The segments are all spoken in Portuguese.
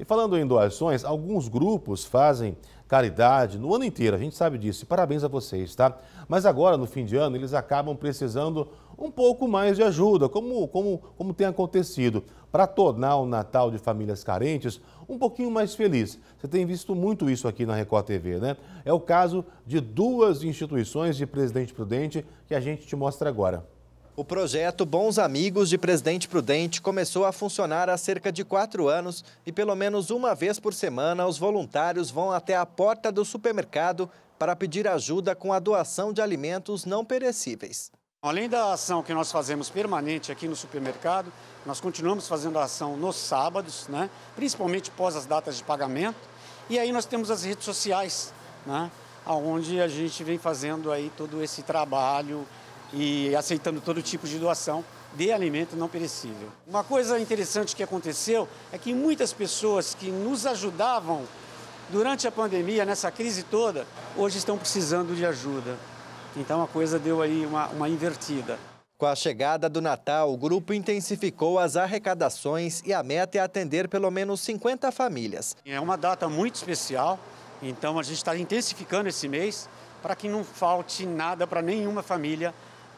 E falando em doações, alguns grupos fazem caridade no ano inteiro, a gente sabe disso, e parabéns a vocês, tá? Mas agora, no fim de ano, eles acabam precisando um pouco mais de ajuda, como, como, como tem acontecido, para tornar o Natal de famílias carentes um pouquinho mais feliz. Você tem visto muito isso aqui na Record TV, né? É o caso de duas instituições de Presidente Prudente que a gente te mostra agora. O projeto Bons Amigos de Presidente Prudente começou a funcionar há cerca de quatro anos e pelo menos uma vez por semana os voluntários vão até a porta do supermercado para pedir ajuda com a doação de alimentos não perecíveis. Além da ação que nós fazemos permanente aqui no supermercado, nós continuamos fazendo a ação nos sábados, né? principalmente pós as datas de pagamento. E aí nós temos as redes sociais, né? onde a gente vem fazendo aí todo esse trabalho e aceitando todo tipo de doação de alimento não perecível. Uma coisa interessante que aconteceu é que muitas pessoas que nos ajudavam durante a pandemia, nessa crise toda, hoje estão precisando de ajuda. Então a coisa deu aí uma, uma invertida. Com a chegada do Natal, o grupo intensificou as arrecadações e a meta é atender pelo menos 50 famílias. É uma data muito especial, então a gente está intensificando esse mês para que não falte nada para nenhuma família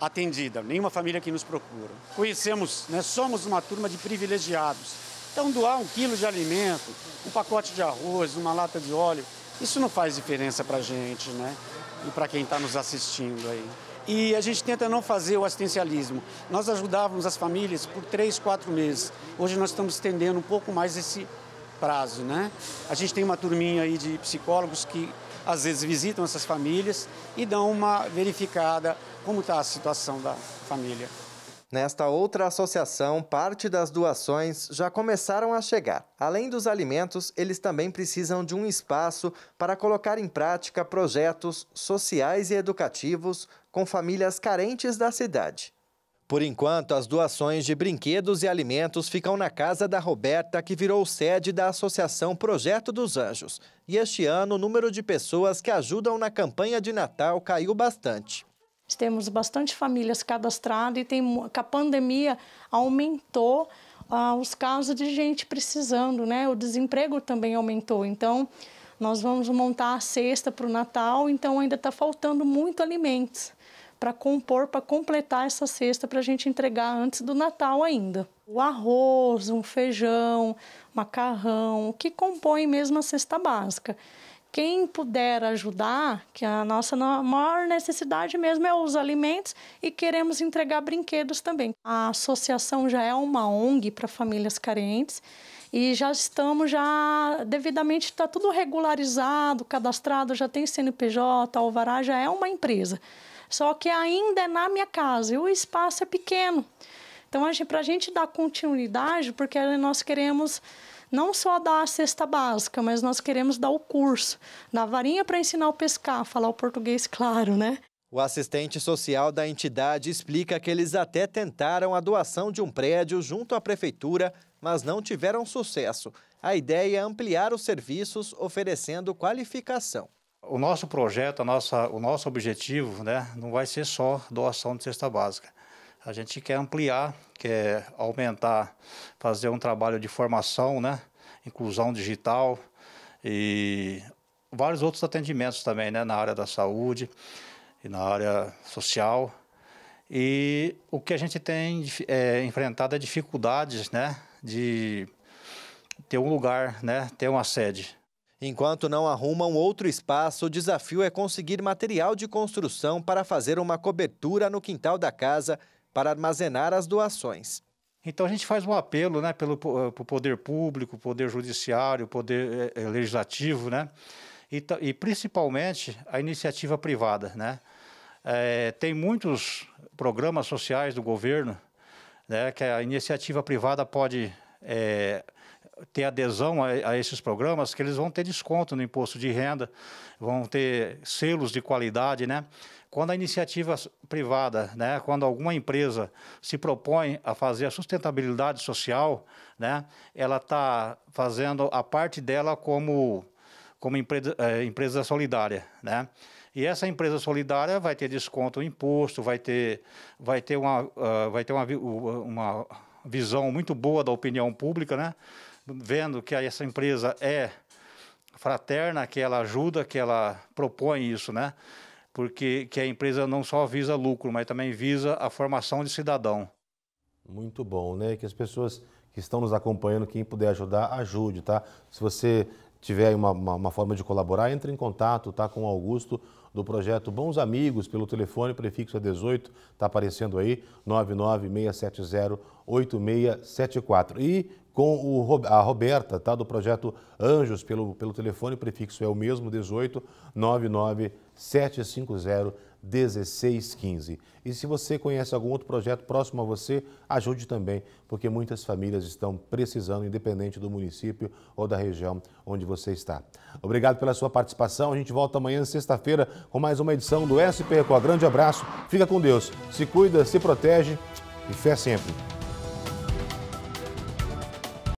atendida, nenhuma família que nos procura. Conhecemos, né, somos uma turma de privilegiados. Então, doar um quilo de alimento, um pacote de arroz, uma lata de óleo, isso não faz diferença para a gente, né? E para quem está nos assistindo aí. E a gente tenta não fazer o assistencialismo. Nós ajudávamos as famílias por três, quatro meses. Hoje nós estamos estendendo um pouco mais esse prazo, né? A gente tem uma turminha aí de psicólogos que às vezes visitam essas famílias e dão uma verificada como está a situação da família. Nesta outra associação, parte das doações já começaram a chegar. Além dos alimentos, eles também precisam de um espaço para colocar em prática projetos sociais e educativos com famílias carentes da cidade. Por enquanto, as doações de brinquedos e alimentos ficam na casa da Roberta, que virou sede da Associação Projeto dos Anjos. E este ano, o número de pessoas que ajudam na campanha de Natal caiu bastante temos bastante famílias cadastradas e tem, a pandemia aumentou ah, os casos de gente precisando, né? O desemprego também aumentou. Então, nós vamos montar a cesta para o Natal, então ainda está faltando muito alimentos para compor, para completar essa cesta para a gente entregar antes do Natal ainda. O arroz, um feijão, macarrão, o que compõe mesmo a cesta básica quem puder ajudar, que a nossa maior necessidade mesmo é os alimentos e queremos entregar brinquedos também. A associação já é uma ONG para famílias carentes e já estamos já devidamente está tudo regularizado, cadastrado, já tem CNPJ, Alvará já é uma empresa. Só que ainda é na minha casa e o espaço é pequeno. Então, para a gente, gente dar continuidade, porque nós queremos não só dar a cesta básica, mas nós queremos dar o curso, na varinha para ensinar o pescar, falar o português claro, né? O assistente social da entidade explica que eles até tentaram a doação de um prédio junto à prefeitura, mas não tiveram sucesso. A ideia é ampliar os serviços oferecendo qualificação. O nosso projeto, a nossa, o nosso objetivo né, não vai ser só doação de cesta básica a gente quer ampliar, quer aumentar, fazer um trabalho de formação, né? Inclusão digital e vários outros atendimentos também, né? Na área da saúde e na área social. E o que a gente tem é, enfrentado é dificuldades, né? De ter um lugar, né? Ter uma sede. Enquanto não arrumam outro espaço, o desafio é conseguir material de construção para fazer uma cobertura no quintal da casa para armazenar as doações. Então a gente faz um apelo né, pelo eh, poder público, poder judiciário, poder eh, eh, legislativo, né? E, e, principalmente a iniciativa privada, né? É, tem muitos programas sociais do governo né, que a iniciativa privada pode é, ter adesão a, a, esses programas, que eles vão ter desconto no imposto de renda, vão ter selos de qualidade, né? Quando a iniciativa privada, né, quando alguma empresa se propõe a fazer a sustentabilidade social, né, ela está fazendo a parte dela como, como empresa, é, empresa solidária, né? E essa empresa solidária vai ter desconto no imposto, vai ter, vai ter, uma, uh, vai ter uma, uma visão muito boa da opinião pública, né? vendo que essa empresa é fraterna, que ela ajuda, que ela propõe isso, né? Porque que a empresa não só visa lucro, mas também visa a formação de cidadão. Muito bom, né? Que as pessoas que estão nos acompanhando, quem puder ajudar, ajude, tá? Se você tiver uma, uma, uma, forma de colaborar, entre em contato tá, com o Augusto do projeto Bons Amigos pelo telefone prefixo 18, é está aparecendo aí, 996708674. E com o, a Roberta, tá, do projeto Anjos, pelo, pelo telefone prefixo é o mesmo, 18 99750 1615. E se você conhece algum outro projeto próximo a você, ajude também, porque muitas famílias estão precisando, independente do município ou da região onde você está. Obrigado pela sua participação. A gente volta amanhã, sexta-feira, com mais uma edição do SP Record. Grande abraço, fica com Deus, se cuida, se protege e fé sempre.